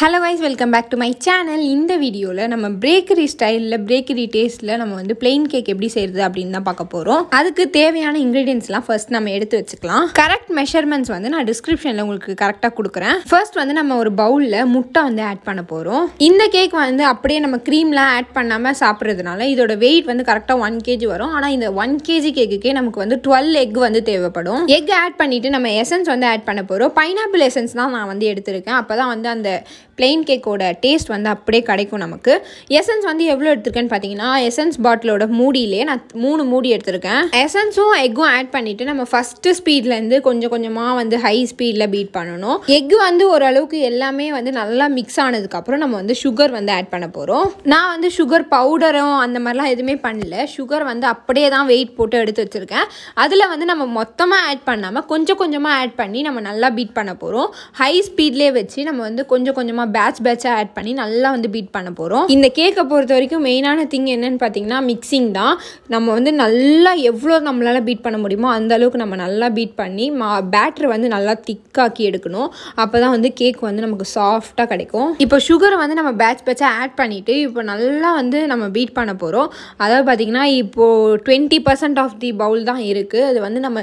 hello guys welcome back to my channel இந்த வீடியோவில் நம்ம பிரேக்கரி ஸ்டைலில் பிரேக்கரி டேஸ்ட்டில் நம்ம வந்து பிளெயின் கேக் எப்படி செய்கிறது அப்படின்னு தான் பார்க்க போகிறோம் அதுக்கு தேவையான இன்க்ரீடியன்ஸ்லாம் ஃபர்ஸ்ட் நம்ம எடுத்து வச்சுக்கலாம் கரெக்ட் மெஷர்மெண்ட்ஸ் வந்து நான் டிஸ்கிரிப்ஷனில் உங்களுக்கு கரெக்டாக கொடுக்குறேன் ஃபர்ஸ்ட் வந்து நம்ம ஒரு பவுலில் முட்டை வந்து ஆட் பண்ண போகிறோம் இந்த கேக் வந்து அப்படியே நம்ம க்ரீம்லாம் ஆட் பண்ணாமல் சாப்பிட்றதுனால இதோட வெயிட் வந்து கரெக்டாக ஒன் கேஜி வரும் ஆனால் இந்த ஒன் கேஜி கேக்குக்கே நமக்கு வந்து டுவெல் எக் வந்து தேவைப்படும் எக் ஆட் பண்ணிவிட்டு நம்ம எசன்ஸ் வந்து ஆட் பண்ண போகிறோம் பைனாப்பிள் எசன்ஸ் தான் நான் வந்து எடுத்திருக்கேன் அப்போ தான் வந்து அந்த பிளெயின் கேக்கோட டேஸ்ட் வந்து அப்படியே கிடைக்கும் நமக்கு எசன்ஸ் வந்து எவ்வளோ எடுத்திருக்கேன்னு பார்த்தீங்கன்னா எசன்ஸ் பாட்டிலோட மூடியிலே நான் மூணு மூடி எடுத்திருக்கேன் எசன்ஸும் எக்கும் ஆட் பண்ணிவிட்டு நம்ம ஃபஸ்ட்டு ஸ்பீட்லேருந்து கொஞ்சம் கொஞ்சமாக வந்து ஹை ஸ்பீடில் பீட் பண்ணணும் எக் வந்து ஓரளவுக்கு எல்லாமே வந்து நல்லா மிக்ஸ் ஆனதுக்கப்புறம் நம்ம வந்து சுகர் வந்து ஆட் பண்ண போகிறோம் நான் வந்து சுகர் பவுடரும் அந்த மாதிரிலாம் எதுவுமே பண்ணல சுகர் வந்து அப்படியே தான் வெயிட் போட்டு எடுத்து வச்சுருக்கேன் அதில் வந்து நம்ம மொத்தமாக ஆட் பண்ணாமல் கொஞ்சம் கொஞ்சமாக ஆட் பண்ணி நம்ம நல்லா பீட் பண்ண போகிறோம் ஹை ஸ்பீட்லேயே வச்சு நம்ம வந்து கொஞ்சம் கொஞ்சமாக பேட்ச் பேட்சாக ஆட் பண்ணி நல்லா வந்து பீட் பண்ண போகிறோம் இந்த கேக்கை பொறுத்த வரைக்கும் மெயினான திங் என்னன்னு பார்த்தீங்கன்னா மிக்சிங் தான் நம்ம வந்து நல்லா எவ்வளோ நம்மளால் பீட் பண்ண முடியுமோ அந்த அளவுக்கு நம்ம நல்லா பீட் பண்ணி மா பேட்டரை வந்து நல்லா திக்காக்கி எடுக்கணும் அப்போ தான் வந்து கேக் வந்து நமக்கு சாஃப்டாக கிடைக்கும் இப்போ சுகரை வந்து நம்ம பேட்ச் பேட்சாக ஆட் பண்ணிவிட்டு இப்போ நல்லா வந்து நம்ம பீட் பண்ண போகிறோம் அதாவது பார்த்திங்கன்னா இப்போது twenty percent of the bowl தான் இருக்குது அது வந்து நம்ம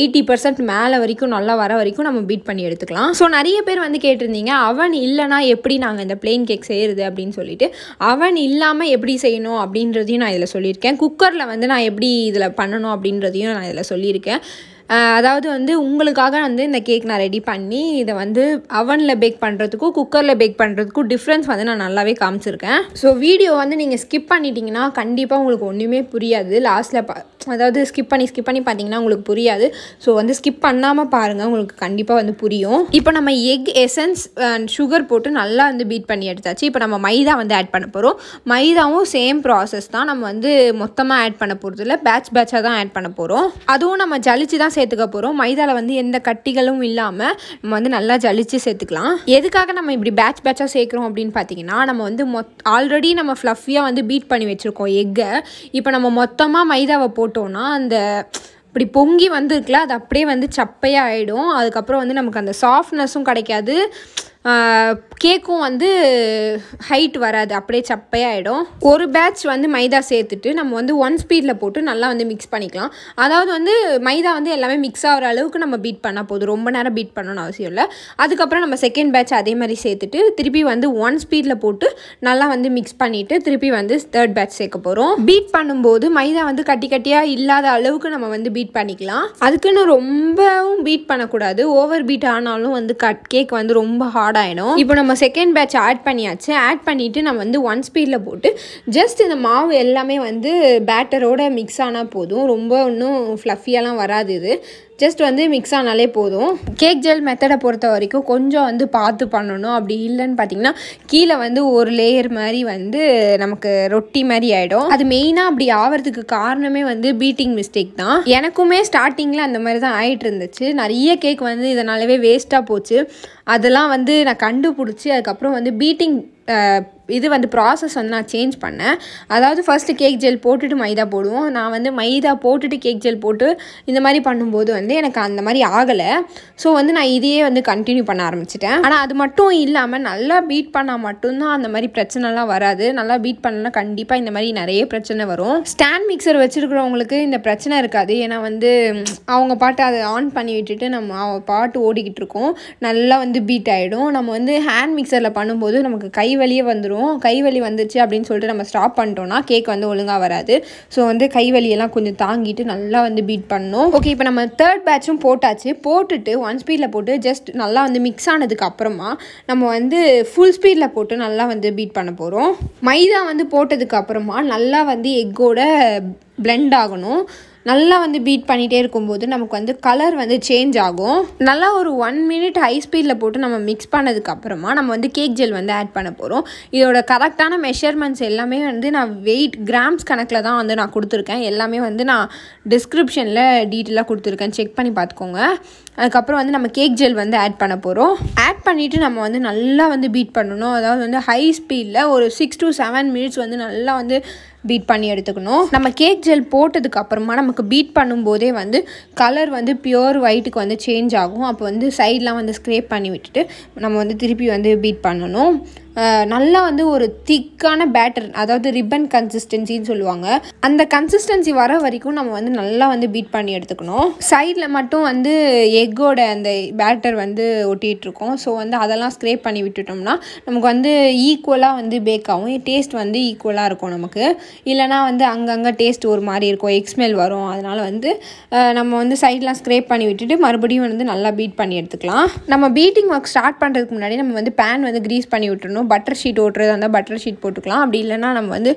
எயிட்டி பர்சன்ட் மேலே வரைக்கும் நல்லா வர வரைக்கும் நம்ம பீட் பண்ணி எடுத்துக்கலாம் ஸோ நிறைய பேர் வந்து கேட்டிருந்தீங்க அவன் இல்லைனா எப்படி நாங்கள் இந்த பிளெயின் கேக் செய்கிறது அப்படின்னு சொல்லிட்டு அவன் இல்லாமல் எப்படி செய்யணும் அப்படின்றதையும் நான் இதில் சொல்லியிருக்கேன் குக்கரில் வந்து நான் எப்படி இதில் பண்ணணும் அப்படின்றதையும் நான் இதில் சொல்லியிருக்கேன் அதாவது வந்து உங்களுக்காக வந்து இந்த கேக் நான் ரெடி பண்ணி இதை வந்து அவனில் பேக் பண்ணுறதுக்கும் குக்கரில் பேக் பண்ணுறதுக்கும் டிஃப்ரென்ஸ் வந்து நான் நல்லாவே காமிச்சிருக்கேன் ஸோ வீடியோ வந்து நீங்கள் ஸ்கிப் பண்ணிட்டீங்கன்னா கண்டிப்பாக உங்களுக்கு ஒன்றுமே புரியாது லாஸ்ட்டில் பா அதாவது ஸ்கிப் பண்ணி ஸ்கிப் பண்ணி பார்த்தீங்கன்னா உங்களுக்கு புரியாது ஸோ வந்து ஸ்கிப் பண்ணாமல் பாருங்கள் உங்களுக்கு கண்டிப்பாக வந்து புரியும் இப்போ நம்ம எக் எசன்ஸ் அண்ட் சுகர் போட்டு நல்லா வந்து பீட் பண்ணி எடுத்தாச்சு இப்போ நம்ம மைதா வந்து ஆட் பண்ண போகிறோம் மைதாவும் சேம் ப்ராசஸ் தான் நம்ம வந்து மொத்தமாக ஆட் பண்ண போகிறது இல்லை பேட்ச் பேட்சாக தான் ஆட் பண்ண போகிறோம் அதுவும் நம்ம ஜலிச்சு தான் சேர்த்துக்க போகிறோம் மைதாவில் வந்து எந்த கட்டிகளும் இல்லாமல் நம்ம வந்து நல்லா ஜலிச்சு சேர்த்துக்கலாம் எதுக்காக நம்ம இப்படி பேட்ச் பேட்சாக சேர்க்குறோம் அப்படின்னு பார்த்தீங்கன்னா நம்ம வந்து மொத் ஆல்ரெடி நம்ம ஃப்ளஃபியாக வந்து பீட் பண்ணி வச்சுருக்கோம் எக்கை இப்போ நம்ம மொத்தமாக மைதாவை போட்டோன்னா அந்த இப்படி பொங்கி வந்துருக்குல அது அப்படியே வந்து சப்பையாக ஆகிடும் அதுக்கப்புறம் வந்து நமக்கு அந்த சாஃப்ட்னஸும் கிடைக்காது கேக்கும் வந்து ஹைட் வராது அப்படியே சப்பையாகிடும் ஒரு பேட்ச் வந்து மைதா சேர்த்துட்டு நம்ம வந்து ஒன் ஸ்பீடில் போட்டு நல்லா வந்து மிக்ஸ் பண்ணிக்கலாம் அதாவது வந்து மைதா வந்து எல்லாமே மிக்ஸ் ஆகிற அளவுக்கு நம்ம பீட் பண்ணால் போதும் ரொம்ப நேரம் பீட் பண்ணணும்னு அவசியம் இல்லை அதுக்கப்புறம் நம்ம செகண்ட் பேட்ச் அதே மாதிரி சேர்த்துட்டு திருப்பி வந்து ஒன் ஸ்பீடில் போட்டு நல்லா வந்து மிக்ஸ் பண்ணிவிட்டு திருப்பி வந்து தேர்ட் பேட்ச் சேர்க்க போகிறோம் பீட் பண்ணும்போது மைதா வந்து கட்டி கட்டியாக இல்லாத அளவுக்கு நம்ம வந்து பீட் பண்ணிக்கலாம் அதுக்குன்னு ரொம்பவும் பீட் பண்ணக்கூடாது ஓவர் பீட் ஆனாலும் வந்து கட் கேக் வந்து ரொம்ப ஹார்டாக ஆட் ஆகிடும் இப்போ நம்ம செகண்ட் பேட்ச் ஆட் பண்ணியாச்சு ஆட் பண்ணிவிட்டு நம்ம வந்து ஒன் ஸ்பீடில் போட்டு ஜஸ்ட் இந்த மாவு எல்லாமே வந்து பேட்டரோட மிக்ஸ் ஆனால் போதும் ரொம்ப இன்னும் ஃப்ளஃபியெல்லாம் வராது இது ஜஸ்ட் வந்து மிக்ஸ் ஆனாலே போதும் கேக் ஜெல் மெத்தடை பொறுத்த வரைக்கும் கொஞ்சம் வந்து பார்த்து பண்ணணும் அப்படி இல்லைன்னு பார்த்தீங்கன்னா கீழே வந்து ஒரு லேயர் மாதிரி வந்து நமக்கு ரொட்டி மாதிரி ஆகிடும் அது மெயினாக அப்படி ஆகிறதுக்கு காரணமே வந்து பீட்டிங் மிஸ்டேக் தான் எனக்குமே ஸ்டார்டிங்கில் அந்த மாதிரி தான் ஆகிட்டு இருந்துச்சு நிறைய கேக் வந்து இதனாலவே வேஸ்ட்டாக போச்சு அதெல்லாம் வந்து நான் கண்டுபிடிச்சி அதுக்கப்புறம் வந்து பீட்டிங் இது வந்து ப்ராசஸ் வந்து நான் சேஞ்ச் பண்ணேன் அதாவது ஃபஸ்ட்டு கேக் ஜெல் போட்டுட்டு மைதா போடுவோம் நான் வந்து மைதா போட்டுட்டு கேக் ஜெல் போட்டு இந்த மாதிரி பண்ணும்போது வந்து எனக்கு அந்த மாதிரி ஆகலை ஸோ வந்து நான் இதையே வந்து கண்டினியூ பண்ண ஆரம்பிச்சிட்டேன் ஆனால் அது மட்டும் இல்லாமல் நல்லா பீட் பண்ணால் மட்டும்தான் அந்த மாதிரி பிரச்சனைலாம் வராது நல்லா பீட் பண்ணலாம் கண்டிப்பாக இந்த மாதிரி நிறைய பிரச்சனை வரும் ஸ்டாண்ட் மிக்சர் வச்சுருக்கிறவங்களுக்கு இந்த பிரச்சனை இருக்காது ஏன்னா வந்து அவங்க பாட்டு அதை ஆன் பண்ணி விட்டுட்டு நம்ம அவங்க பாட்டு ஓடிக்கிட்டு இருக்கோம் நல்லா வந்து பீட் ஆகிடும் நம்ம வந்து ஹேண்ட் மிக்சரில் பண்ணும்போது நமக்கு கை வலியே வந்துடும் கை வலி வந்துச்சு அப்படின்னு சொல்லிட்டு நம்ம ஸ்டாப் பண்ணிட்டோம்னா கேக் வந்து ஒழுங்காக வராது ஸோ வந்து கை வலியெல்லாம் கொஞ்சம் தாங்கிட்டு நல்லா வந்து பீட் பண்ணணும் ஓகே இப்போ நம்ம தேர்ட் பேட்சும் போட்டாச்சு போட்டுட்டு ஒன் ஸ்பீடில் போட்டு ஜஸ்ட் நல்லா வந்து மிக்ஸ் ஆனதுக்கு அப்புறமா நம்ம வந்து ஃபுல் ஸ்பீடில் போட்டு நல்லா வந்து பீட் பண்ண போகிறோம் மைதா வந்து போட்டதுக்கு அப்புறமா நல்லா வந்து எக்கோட பிளெண்ட் ஆகணும் நல்லா வந்து பீட் பண்ணிகிட்டே இருக்கும்போது நமக்கு வந்து கலர் வந்து சேஞ்ச் ஆகும் நல்லா ஒரு ஒன் மினிட் ஹை ஸ்பீடில் போட்டு நம்ம மிக்ஸ் பண்ணதுக்கப்புறமா நம்ம வந்து கேக் ஜெல் வந்து ஆட் பண்ண போகிறோம் இதோட கரெக்டான மெஷர்மெண்ட்ஸ் எல்லாமே வந்து நான் வெயிட் கிராம்ஸ் கணக்கில் தான் வந்து நான் கொடுத்துருக்கேன் எல்லாமே வந்து நான் டிஸ்கிரிப்ஷனில் டீட்டெயிலாக கொடுத்துருக்கேன் செக் பண்ணி பார்த்துக்கோங்க அதுக்கப்புறம் வந்து நம்ம கேக் ஜெல் வந்து ஆட் பண்ண போகிறோம் ஆட் பண்ணிவிட்டு நம்ம வந்து நல்லா வந்து பீட் பண்ணணும் அதாவது வந்து ஹை ஸ்பீடில் ஒரு சிக்ஸ் டு செவன் மினிட்ஸ் வந்து நல்லா வந்து பீட் பண்ணி எடுத்துக்கணும் நம்ம கேக் ஜெல் போட்டதுக்கு அப்புறமா நமக்கு பீட் பண்ணும்போதே வந்து கலர் வந்து பியோர் ஒயிட்டுக்கு வந்து சேஞ்ச் ஆகும் அப்போ வந்து சைட்லாம் வந்து ஸ்க்ரேப் பண்ணி விட்டுட்டு நம்ம வந்து திருப்பி வந்து பீட் பண்ணணும் நல்லா வந்து ஒரு திக்கான பேட்டர் அதாவது ரிப்பன் கன்சிஸ்டன்சின்னு சொல்லுவாங்க அந்த கன்சிஸ்டன்சி வர வரைக்கும் நம்ம வந்து நல்லா வந்து பீட் பண்ணி எடுத்துக்கணும் சைடில் மட்டும் வந்து எக்கோட அந்த பேட்டர் வந்து ஒட்டிகிட்ருக்கோம் ஸோ வந்து அதெல்லாம் ஸ்க்ரேப் பண்ணி விட்டுட்டோம்னா நமக்கு வந்து ஈக்குவலாக வந்து பேக் ஆகும் டேஸ்ட் வந்து ஈக்குவலாக இருக்கும் நமக்கு இல்லைனா வந்து அங்கங்கே டேஸ்ட் ஒரு மாதிரி இருக்கும் எக்ஸ்மெல் வரும் அதனால் வந்து நம்ம வந்து சைட்லாம் ஸ்க்ரேப் பண்ணி விட்டுட்டு மறுபடியும் வந்து நல்லா பீட் பண்ணி எடுத்துக்கலாம் நம்ம பீட்டிங் ஒர்க் ஸ்டார்ட் பண்ணுறதுக்கு முன்னாடி நம்ம வந்து பேன் வந்து க்ரீஸ் பண்ணி விட்டுறணும் பட்டர் ஷீட் ஓட்டுறது அந்த பட்டர் ஷீட் போட்டுக்கலாம் அப்படி இல்லைனா நம்ம வந்து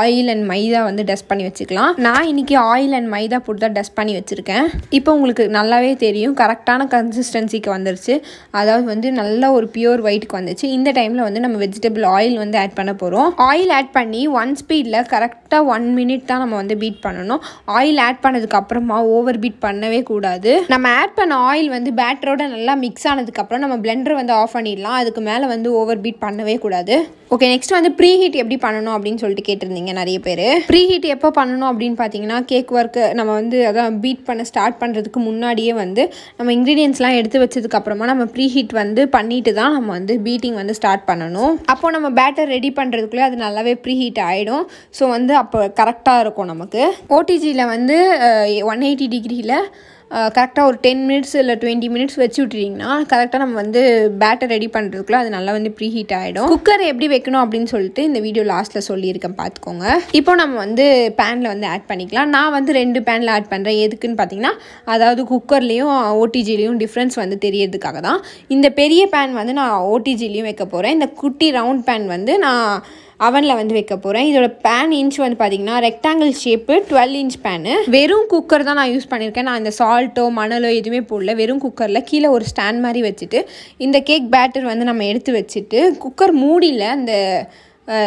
ஆயில் அண்ட் மைதா வந்து டஸ்ட் பண்ணி வச்சுக்கலாம் நான் இன்றைக்கி ஆயில் அண்ட் மைதா போட்டு தான் டஸ்ட் பண்ணி வச்சுருக்கேன் இப்போ உங்களுக்கு நல்லாவே தெரியும் கரெக்டான கன்சிஸ்டன்சிக்கு வந்துருச்சு அதாவது வந்து நல்ல ஒரு பியூர் ஒயிட்டுக்கு வந்துச்சு இந்த டைமில் வந்து நம்ம வெஜிடபிள் ஆயில் வந்து ஆட் பண்ண போகிறோம் ஆயில் ஆட் பண்ணி ஒன் ஸ்பீடில் கரெக்டாக ஒன் மினிட் தான் நம்ம வந்து பீட் பண்ணணும் ஆயில் ஆட் பண்ணதுக்கு அப்புறமா ஓவர் பீட் பண்ணவே கூடாது நம்ம ஆட் பண்ண ஆயில் வந்து பேட்டரோட நல்லா மிக்ஸ் ஆனதுக்கப்புறம் நம்ம பிளெண்டர் வந்து ஆஃப் பண்ணிடலாம் அதுக்கு மேலே வந்து ஓவர் பீட் பண்ணவே கூடாது ஓகே நெக்ஸ்ட் வந்து ப்ரீ ஹீட் எப்படி பண்ணணும் அப்படின்னு சொல்லிட்டு கேட்டிருந்தீங்க நிறைய பேர் ப்ரீ ஹீட் எப்போ பண்ணணும் அப்படின்னு பார்த்தீங்கன்னா கேக் ஒர்க்கு நம்ம வந்து அதான் பீட் பண்ண ஸ்டார்ட் பண்ணுறதுக்கு முன்னாடியே வந்து நம்ம இன்க்ரீடியன்ஸ்லாம் எடுத்து வச்சதுக்கப்புறமா நம்ம ப்ரீ ஹீட் வந்து பண்ணிட்டு தான் நம்ம வந்து பீட்டிங் வந்து ஸ்டார்ட் பண்ணணும் அப்போது நம்ம பேட்டர் ரெடி பண்ணுறதுக்குள்ளே அது நல்லாவே ப்ரீ ஹீட் ஆகிடும் ஸோ ஸோ வந்து அப்போ கரெக்டாக இருக்கும் நமக்கு ஓடிஜியில் வந்து ஒன் எயிட்டி டிகிரியில் கரெக்டாக ஒரு டென் மினிட்ஸ் இல்லை டுவெண்ட்டி மினிட்ஸ் வச்சு விட்டுறீங்கன்னா கரெக்டாக நம்ம வந்து பேட்டர் ரெடி பண்ணுறதுக்குள்ள அது நல்லா வந்து ப்ரீ ஹீட் ஆகிடும் குக்கர் எப்படி வைக்கணும் அப்படின்னு சொல்லிட்டு இந்த வீடியோ லாஸ்ட்டில் சொல்லியிருக்கேன் பார்த்துக்கோங்க இப்போ நம்ம வந்து பேனில் வந்து ஆட் பண்ணிக்கலாம் நான் வந்து ரெண்டு பேனில் ஆட் பண்ணுறேன் எதுக்குன்னு பார்த்தீங்கன்னா அதாவது குக்கர்லேயும் ஓடிஜிலையும் டிஃப்ரென்ஸ் வந்து தெரியறதுக்காக தான் இந்த பெரிய பேன் வந்து நான் ஓடிஜிலையும் வைக்க போகிறேன் இந்த குட்டி ரவுண்ட் பேன் வந்து நான் அவனில் வந்து வைக்க போகிறேன் இதோட பேன் இன்ச் வந்து பார்த்திங்கன்னா rectangle shape twelve inch pan வெறும் குக்கர் தான் நான் யூஸ் பண்ணியிருக்கேன் நான் இந்த சால்ட்டோ மணலோ எதுவுமே போடல வெறும் குக்கரில் கீழே ஒரு ஸ்டாண்ட் மாதிரி வச்சுட்டு இந்த கேக் பேட்டர் வந்து நம்ம எடுத்து வச்சுட்டு குக்கர் மூடியில் அந்த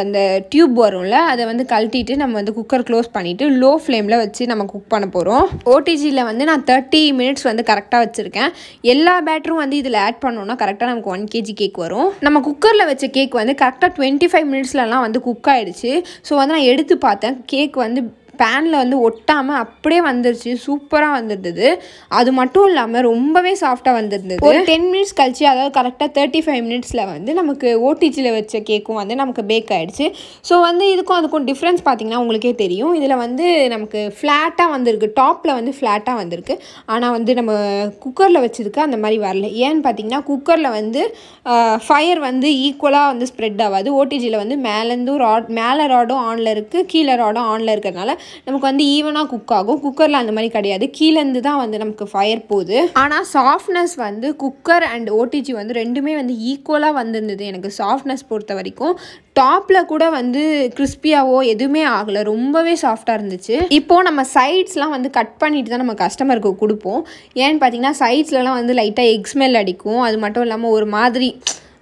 அந்த டியூப் வரும்ல அதை வந்து கழட்டிட்டு நம்ம வந்து குக்கர் க்ளோஸ் பண்ணிவிட்டு லோ ஃப்ளேமில் வச்சு நம்ம குக் பண்ண போகிறோம் ஓடிஜியில் வந்து நான் தேர்ட்டி மினிட்ஸ் வந்து கரெக்டாக வச்சுருக்கேன் எல்லா பேட்டரும் வந்து இதில் ஆட் பண்ணோன்னா கரெக்டாக நமக்கு ஒன் கேஜி கேக் வரும் நம்ம குக்கரில் வச்ச கேக் வந்து கரெக்டாக டுவெண்ட்டி ஃபைவ் மினிட்ஸ்லலாம் வந்து குக் ஆகிடுச்சு ஸோ வந்து நான் எடுத்து பார்த்தேன் கேக் வந்து பேனில் வந்து ஒட்டாமல் அப்படியே வந்துருச்சு சூப்பராக வந்துருந்தது அது மட்டும் இல்லாமல் ரொம்பவே சாஃப்டாக வந்துருந்தது ஒரு டென் மினிட்ஸ் கழிச்சு அதாவது கரெக்டாக தேர்ட்டி ஃபைவ் மினிட்ஸில் வந்து நமக்கு ஓடிஜியில் வச்ச கேக்கும் வந்து நமக்கு பேக் ஆகிடுச்சு ஸோ வந்து இதுக்கும் அதுக்கும் டிஃப்ரென்ஸ் பார்த்தீங்கன்னா உங்களுக்கே தெரியும் இதில் வந்து நமக்கு ஃப்ளாட்டாக வந்திருக்கு டாப்பில் வந்து ஃப்ளாட்டாக வந்திருக்கு ஆனால் வந்து நம்ம குக்கரில் வச்சதுக்கு அந்த மாதிரி வரல ஏன்னு பார்த்தீங்கன்னா குக்கரில் வந்து ஃபயர் வந்து ஈக்குவலாக வந்து ஸ்ப்ரெட் ஆகாது ஓடிஜியில் வந்து மேலேருந்து ராட் மேலே ராடும் ஆனில் இருக்குது கீழே ராடும் ஆனில் இருக்கிறதுனால நமக்கு வந்து ஈவனாக குக் ஆகும் குக்கரில் அந்த மாதிரி கிடையாது கீழேருந்து தான் வந்து நமக்கு ஃபயர் போகுது ஆனால் சாஃப்ட்னஸ் வந்து குக்கர் அண்ட் ஓடிஜி வந்து ரெண்டுமே வந்து ஈக்குவலாக வந்திருந்தது எனக்கு சாஃப்ட்னஸ் பொறுத்த வரைக்கும் டாப்பில் கூட வந்து கிறிஸ்பியாவோ எதுவுமே ஆகலை ரொம்பவே சாஃப்டாக இருந்துச்சு இப்போது நம்ம சைட்ஸ்லாம் வந்து கட் பண்ணிட்டு தான் நம்ம கஸ்டமருக்கு கொடுப்போம் ஏன்னு பார்த்தீங்கன்னா சைட்ஸ்லலாம் வந்து லைட்டாக எக் ஸ்மெல் அடிக்கும் அது மட்டும் இல்லாமல் ஒரு மாதிரி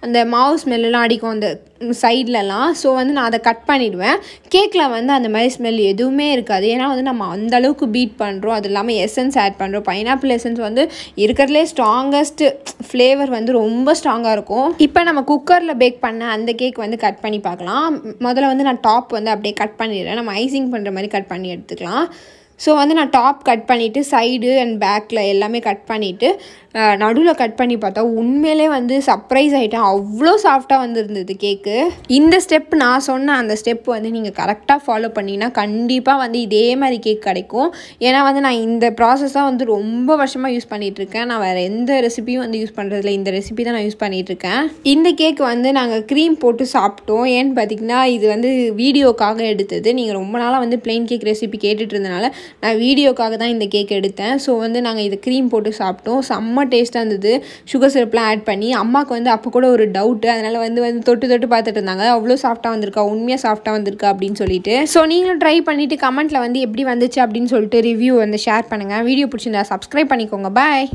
அந்த மாவு ஸ்மெல்லாம் அடிக்கும் அந்த சைட்லலாம் ஸோ வந்து நான் அதை கட் பண்ணிவிடுவேன் கேக்கில் வந்து அந்த மாதிரி ஸ்மெல் எதுவுமே இருக்காது ஏன்னா வந்து நம்ம அந்தளவுக்கு பீட் பண்ணுறோம் அது இல்லாமல் எசன்ஸ் ஆட் பண்ணுறோம் பைனாப்பிள் எசன்ஸ் வந்து இருக்கிறதுலே ஸ்ட்ராங்கஸ்ட் ஃப்ளேவர் வந்து ரொம்ப ஸ்ட்ராங்காக இருக்கும் இப்போ நம்ம குக்கரில் பேக் பண்ண அந்த கேக் வந்து கட் பண்ணி பார்க்கலாம் முதல்ல வந்து நான் டாப் வந்து அப்படியே கட் பண்ணிடுறேன் நம்ம ஐசிங் பண்ணுற மாதிரி கட் பண்ணி எடுத்துக்கலாம் ஸோ வந்து நான் டாப் கட் பண்ணிவிட்டு சைடு அண்ட் பேக்கில் எல்லாமே கட் பண்ணிவிட்டு நடுவில் கட் பண்ணி பார்த்தா உண்மையிலே வந்து சர்ப்ரைஸ் ஆகிட்டேன் அவ்வளோ சாஃப்டாக வந்துருந்தது கேக்கு இந்த ஸ்டெப் நான் சொன்ன அந்த ஸ்டெப் வந்து நீங்கள் கரெக்டாக ஃபாலோ பண்ணிங்கன்னா கண்டிப்பாக வந்து இதே மாதிரி கேக் கிடைக்கும் ஏன்னா வந்து நான் இந்த ப்ராசஸ் தான் வந்து ரொம்ப வருஷமாக யூஸ் பண்ணிகிட்ருக்கேன் நான் வேறு எந்த ரெசிபியும் வந்து யூஸ் பண்ணுறதில்ல இந்த ரெசிபி தான் நான் யூஸ் பண்ணிகிட்ருக்கேன் இந்த கேக் வந்து நாங்கள் க்ரீம் போட்டு சாப்பிட்டோம் ஏன்னு பார்த்திங்கன்னா இது வந்து வீடியோக்காக எடுத்தது நீங்கள் ரொம்ப நாளாக வந்து பிளெயின் கேக் ரெசிபி கேட்டுட்டு இருந்தனால நான் வீடியோக்காக தான் இந்த கேக் எடுத்தேன் ஸோ வந்து நாங்கள் இதை க்ரீம் போட்டு சாப்பிட்டோம் செம்ம டேஸ்ட்டாக இருந்தது சுகர் சிரப்லாம் ஆட் பண்ணி அம்மாவுக்கு வந்து அப்போ கூட ஒரு டவுட்டு அதனால் வந்து வந்து தொட்டு தொட்டு பார்த்துட்டு இருந்தாங்க அவ்வளோ சாஃப்ட்டாக வந்திருக்கா உண்மையாக சாஃப்ட்டாக வந்திருக்கா அப்படின்னு சொல்லிட்டு ஸோ நீங்களும் ட்ரை பண்ணிவிட்டு கமெண்ட்டில் வந்து எப்படி வந்துச்சு அப்படின்னு சொல்லிட்டு ரிவ்யூ வந்து ஷேர் பண்ணுங்கள் வீடியோ பிடிச்சிருந்தா சப்ஸ்கிரைப் பண்ணிக்கோங்க பாய்